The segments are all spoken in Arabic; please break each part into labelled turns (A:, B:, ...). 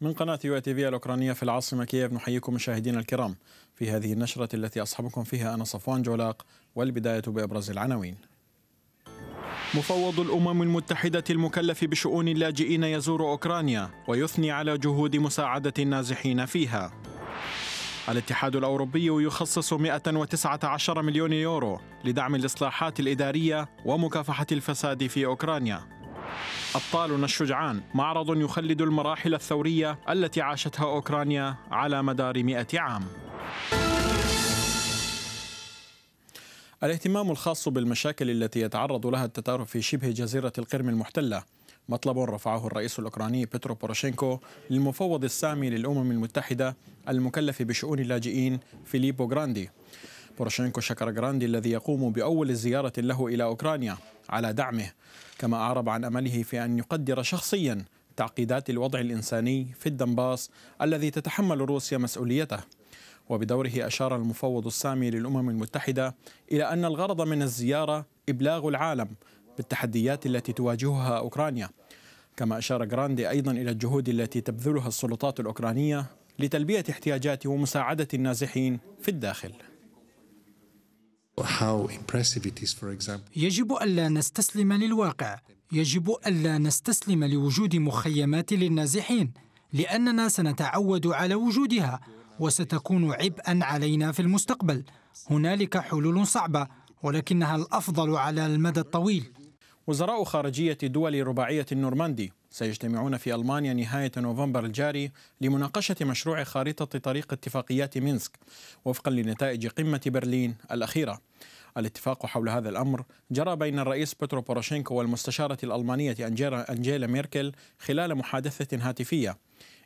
A: من قناة يو تي في الأوكرانية في العاصمة كييف نحييكم مشاهدينا الكرام في هذه النشرة التي أصحبكم فيها أنا صفوان جولاق والبداية بأبرز العناوين مفوض الأمم المتحدة المكلف بشؤون اللاجئين يزور أوكرانيا ويثني على جهود مساعدة النازحين فيها الاتحاد الأوروبي يخصص 119 مليون يورو لدعم الإصلاحات الإدارية ومكافحة الفساد في أوكرانيا أبطالنا الشجعان معرض يخلد المراحل الثورية التي عاشتها أوكرانيا على مدار مئة عام الاهتمام الخاص بالمشاكل التي يتعرض لها التتار في شبه جزيرة القرم المحتلة مطلب رفعه الرئيس الأوكراني بيترو بوروشينكو للمفوض السامي للأمم المتحدة المكلف بشؤون اللاجئين فيليبو غراندي بورشينكو شكر جراندي الذي يقوم بأول زيارة له إلى أوكرانيا على دعمه كما أعرب عن أمله في أن يقدر شخصيا تعقيدات الوضع الإنساني في الدنباس الذي تتحمل روسيا مسؤوليته وبدوره أشار المفوض السامي للأمم المتحدة إلى أن الغرض من الزيارة إبلاغ العالم بالتحديات التي تواجهها أوكرانيا كما أشار جراندي أيضا إلى الجهود التي تبذلها السلطات الأوكرانية لتلبية احتياجات ومساعدة النازحين في الداخل
B: يجب ألا نستسلم للواقع يجب ألا نستسلم لوجود مخيمات للنازحين لأننا سنتعود على وجودها وستكون عبئا علينا في المستقبل هنالك حلول صعبة ولكنها الأفضل على المدى الطويل وزراء خارجية
A: دول رباعية النورماندي سيجتمعون في ألمانيا نهاية نوفمبر الجاري لمناقشة مشروع خارطة طريق اتفاقيات مينسك وفقا لنتائج قمة برلين الأخيرة الاتفاق حول هذا الأمر جرى بين الرئيس بترو بوروشينكو والمستشارة الألمانية أنجيلا ميركل خلال محادثة هاتفية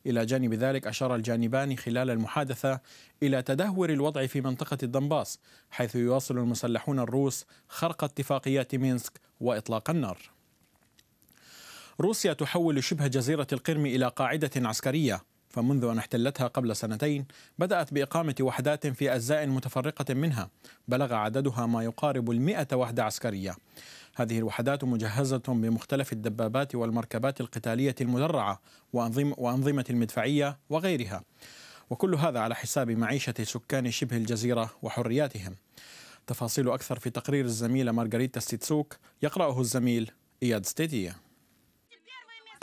A: إلى جانب ذلك أشار الجانبان خلال المحادثة إلى تدهور الوضع في منطقة الدنباس حيث يواصل المسلحون الروس خرق اتفاقيات مينسك وإطلاق النار روسيا تحول شبه جزيرة القرم إلى قاعدة عسكرية فمنذ أن احتلتها قبل سنتين بدأت بإقامة وحدات في أجزاء متفرقة منها بلغ عددها ما يقارب المئة وحدة عسكرية هذه الوحدات مجهزة بمختلف الدبابات والمركبات القتالية المدرعة وأنظمة, وأنظمة المدفعية وغيرها وكل هذا على حساب معيشة سكان شبه الجزيرة وحرياتهم تفاصيل أكثر في تقرير الزميلة مارغريتا ستسوك يقرأه الزميل إياد ستيتيه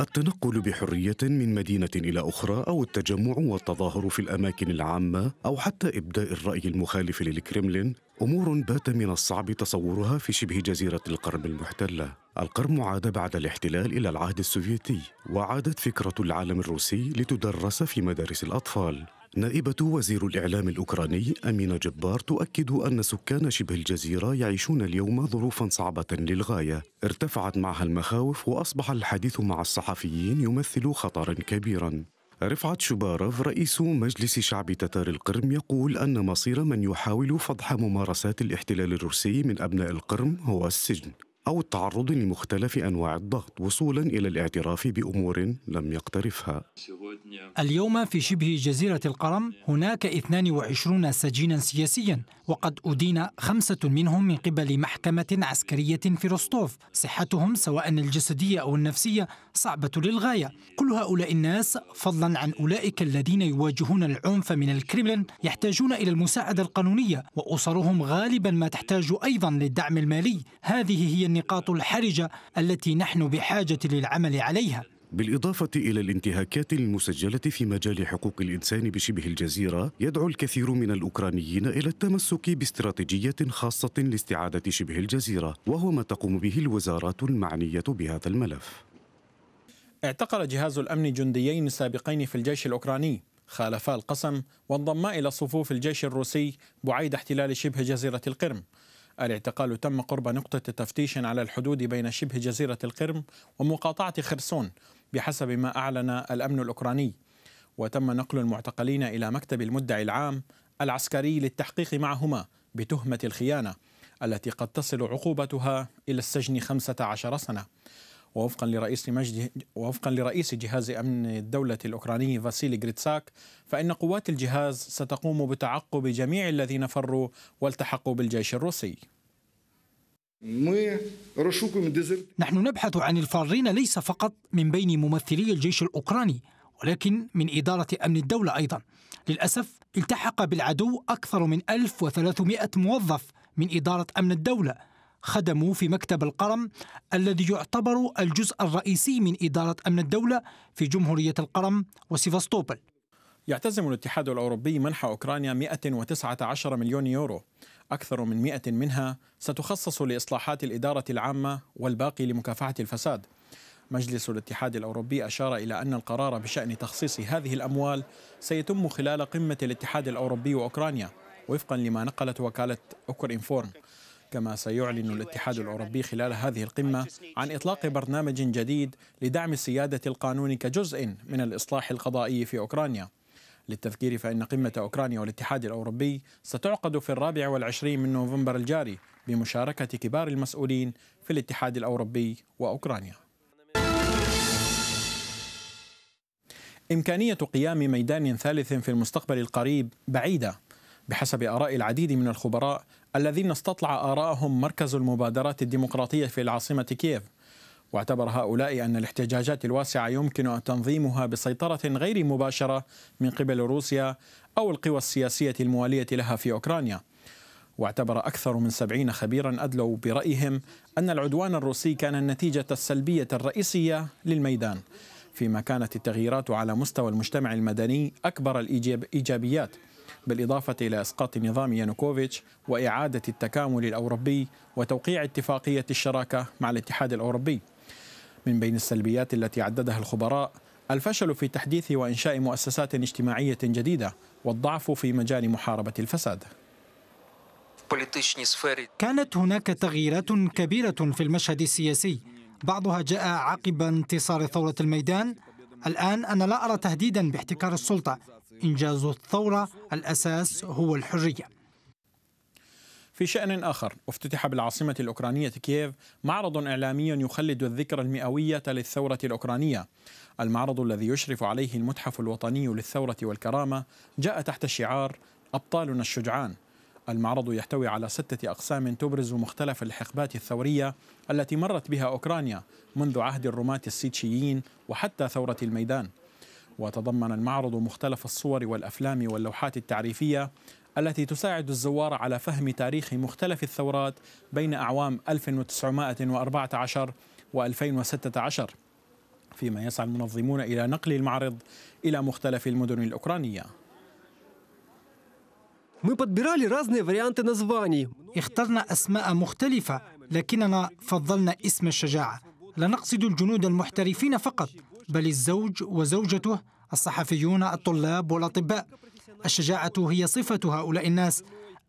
C: التنقل بحريه من مدينه الى اخرى او التجمع والتظاهر في الاماكن العامه او حتى ابداء الراي المخالف للكرملين امور بات من الصعب تصورها في شبه جزيره القرم المحتله القرم عاد بعد الاحتلال الى العهد السوفيتي وعادت فكره العالم الروسي لتدرس في مدارس الاطفال نائبة وزير الإعلام الأوكراني أمينة جبار تؤكد أن سكان شبه الجزيرة يعيشون اليوم ظروفا صعبة للغاية ارتفعت معها المخاوف وأصبح الحديث مع الصحفيين يمثل خطرا كبيرا رفعت شبارف رئيس مجلس شعب تتار القرم يقول أن مصير من يحاول فضح ممارسات الاحتلال الروسي من أبناء القرم هو السجن أو التعرض لمختلف أنواع الضغط وصولا إلى الاعتراف بأمور لم يقترفها
B: اليوم في شبه جزيرة القرم هناك 22 سجينا سياسيا وقد أدين خمسة منهم من قبل محكمة عسكرية في روستوف صحتهم سواء الجسدية أو النفسية صعبة للغاية كل هؤلاء الناس فضلا عن أولئك الذين يواجهون العنف من الكريملين يحتاجون إلى المساعدة القانونية وأسرهم غالبا ما تحتاج أيضا للدعم المالي هذه هي النقاط الحرجة التي نحن
C: بحاجة للعمل عليها بالإضافة إلى الانتهاكات المسجلة في مجال حقوق الإنسان بشبه الجزيرة، يدعو الكثير من الأوكرانيين إلى التمسك باستراتيجية خاصة لاستعادة شبه الجزيرة، وهو ما تقوم به الوزارات المعنية بهذا الملف.
A: اعتقل جهاز الأمن جنديين سابقين في الجيش الأوكراني، خالفا القسم وانضما إلى صفوف الجيش الروسي بعيد احتلال شبه جزيرة القرم. الاعتقال تم قرب نقطة تفتيش على الحدود بين شبه جزيرة القرم ومقاطعة خرسون بحسب ما أعلن الأمن الأوكراني وتم نقل المعتقلين إلى مكتب المدعي العام العسكري للتحقيق معهما بتهمة الخيانة التي قد تصل عقوبتها إلى السجن 15 سنة ووفقا لرئيس مجد ووفقا لرئيس جهاز امن الدوله الاوكراني فاسيلي غريتساك فان قوات الجهاز ستقوم بتعقب جميع الذين فروا والتحقوا
B: بالجيش الروسي. نحن نبحث عن الفارين ليس فقط من بين ممثلي الجيش الاوكراني ولكن من إدارة أمن الدولة أيضا للأسف التحق بالعدو أكثر من 1300 موظف من إدارة أمن الدولة خدموا في مكتب القرم الذي يعتبر الجزء الرئيسي من إدارة أمن الدولة في جمهورية القرم وسيفاستوبل
A: يعتزم الاتحاد الأوروبي منح أوكرانيا 119 مليون يورو أكثر من 100 منها ستخصص لإصلاحات الإدارة العامة والباقي لمكافحة الفساد مجلس الاتحاد الأوروبي أشار إلى أن القرار بشأن تخصيص هذه الأموال سيتم خلال قمة الاتحاد الأوروبي وأوكرانيا وفقا لما نقلت وكالة أوكر إنفورم كما سيعلن الاتحاد الأوروبي خلال هذه القمة عن إطلاق برنامج جديد لدعم سيادة القانون كجزء من الإصلاح القضائي في أوكرانيا للتذكير فإن قمة أوكرانيا والاتحاد الأوروبي ستعقد في الرابع والعشرين من نوفمبر الجاري بمشاركة كبار المسؤولين في الاتحاد الأوروبي وأوكرانيا إمكانية قيام ميدان ثالث في المستقبل القريب بعيدة بحسب آراء العديد من الخبراء الذين استطلع آراءهم مركز المبادرات الديمقراطية في العاصمة كييف واعتبر هؤلاء أن الاحتجاجات الواسعة يمكن تنظيمها بسيطرة غير مباشرة من قبل روسيا أو القوى السياسية الموالية لها في أوكرانيا واعتبر أكثر من سبعين خبيرا أدلوا برأيهم أن العدوان الروسي كان النتيجة السلبية الرئيسية للميدان فيما كانت التغييرات على مستوى المجتمع المدني أكبر الإيجابيات بالإضافة إلى إسقاط نظام يانوكوفيتش وإعادة التكامل الأوروبي وتوقيع اتفاقية الشراكة مع الاتحاد الأوروبي من بين السلبيات التي عددها الخبراء الفشل في تحديث وإنشاء مؤسسات اجتماعية جديدة والضعف في مجال محاربة الفساد
B: كانت هناك تغييرات كبيرة في المشهد السياسي بعضها جاء عقب انتصار ثورة الميدان الآن أنا لا أرى تهديدا باحتكار السلطة إنجاز الثورة الأساس هو الحرية
A: في شأن آخر افتتح بالعاصمة الأوكرانية كييف معرض إعلامي يخلد الذكرى المئوية للثورة الأوكرانية المعرض الذي يشرف عليه المتحف الوطني للثورة والكرامة جاء تحت شعار أبطالنا الشجعان المعرض يحتوي على ستة أقسام تبرز مختلف الحقبات الثورية التي مرت بها أوكرانيا منذ عهد الرماة السيتشيين وحتى ثورة الميدان وتضمن المعرض مختلف الصور والأفلام واللوحات التعريفية التي تساعد الزوار على فهم تاريخ مختلف الثورات بين أعوام 1914 و 2016 فيما يسعى المنظمون إلى نقل المعرض إلى مختلف المدن
B: الأوكرانية Мы подбирали разные варианты названий. اخترنا أسماء مختلفة لكننا فضلنا اسم الشجاعة لا نقصد الجنود المحترفين فقط بل الزوج وزوجته الصحفيون الطلاب والأطباء الشجاعة هي صفة هؤلاء الناس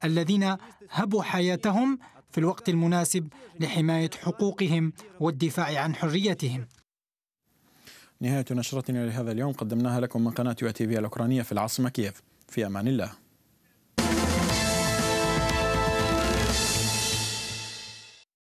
B: الذين هبوا حياتهم في الوقت المناسب لحماية حقوقهم والدفاع عن حريتهم
A: نهاية نشرتنا لهذا اليوم قدمناها لكم من قناة يو تي في الأوكرانية في العاصمة كييف في أمان الله